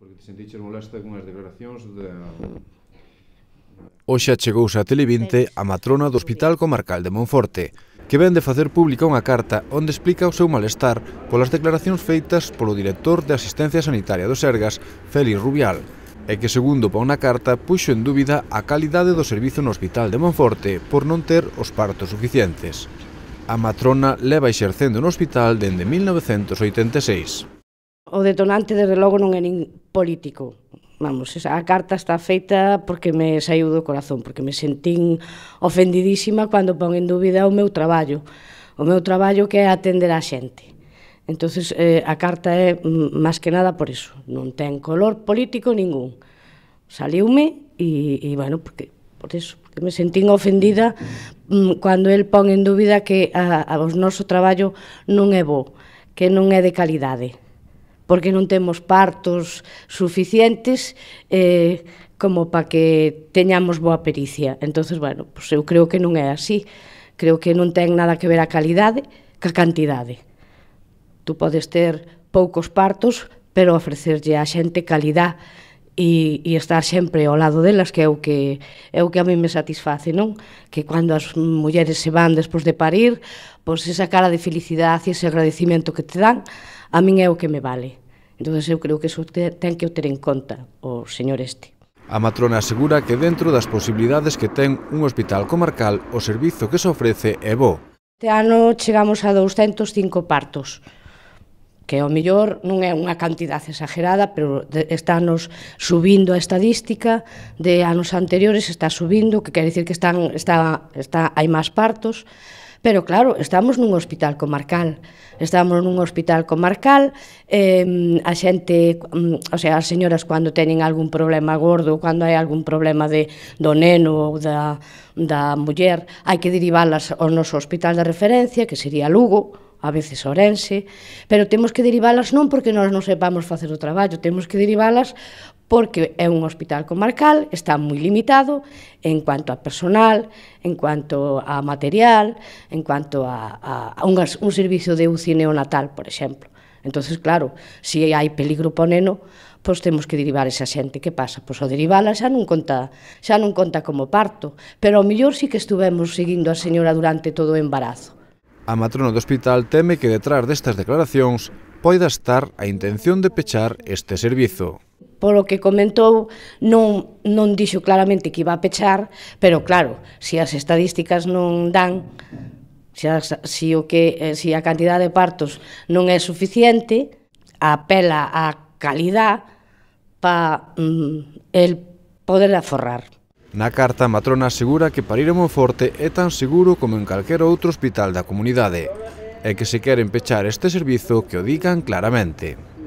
porque te sentiches molesta con as declaracións da... Hoxe chegou a Televinte a matrona do Hospital Comarcal de Monforte, que ven de facer pública unha carta onde explica o seu malestar polas declaracións feitas polo director de Asistencia Sanitaria do Sergas, Félix Rubial, e que segundo pa unha carta puxo en dúbida a calidade do servizo no Hospital de Monforte por non ter os partos suficientes. A matrona leva exercendo no hospital dende 1986. O detonante, desde logo, non é nin político. Vamos, esa, a carta está feita porque me saiu do corazón, porque me sentín ofendidísima cando pon en dúbida o meu traballo. O meu traballo que é atender a xente. Entonces eh, a carta é máis que nada por iso, non ten color político ningún. Saliume e, e bueno, porque, por iso, porque me sentín ofendida mm, cando el pon en dúbida que a, a, o noso traballo non é bo, que non é de calidade porque non temos partos suficientes eh, como para que teñamos boa pericia. Entonces, bueno, pues eu creo que non é así. Creo que non ten nada que ver a calidade ca cantidade. Tú podes ter poucos partos, pero ofrecerlle á xente calidad e, e estar sempre ao lado delas, que é o que é o que a mí me satisface, non? Que cando as mulleres se van despois de parir, pois esa cara de felicidade e ese agradecimento que te dan, a min é o que me vale. Entón, eu creo que iso ten que o ter en conta o señor este. A matrona asegura que dentro das posibilidades que ten un hospital comarcal, o servizo que se ofrece é bo. Este ano chegamos a 205 partos, que ao millor non é unha cantidade exagerada, pero estános subindo a estadística de anos anteriores, está subindo, que quer dicir que están, está, está, hai máis partos, Pero claro, estamos nun hospital comarcal. Estamos nun hospital comarcal, eh, a xente, mm, o sea, as señoras cando teñen algún problema gordo, cando hai algún problema de, do neno ou da, da muller, hai que derivalas ao noso hospital de referencia, que sería Lugo, a veces Orense, pero temos que derivalas non porque nós non sepamos facer o traballo, temos que derivalas porque é un hospital comarcal, está moi limitado en cuanto a personal, en cuanto a material, en cuanto a, a, a un, un servicio de UCI neonatal, por exemplo. Entonces, claro, se si hai peligro para o neno, pois temos que derivar esa xente. Que pasa? Pois o derivala xa non conta, xa non conta como parto, pero ao mellor sí que estuvemos seguindo a señora durante todo o embarazo. A matrona do hospital teme que detrás destas declaracións poida estar a intención de pechar este servizo polo que comentou, non, non dixo claramente que iba a pechar, pero claro, se as estadísticas non dan, se, as, se, o que, eh, se a cantidad de partos non é suficiente, apela á calidad para mm, el poder aforrar. Na carta, a matrona asegura que parir en Monforte é tan seguro como en calquer outro hospital da comunidade e que se queren pechar este servizo que o digan claramente.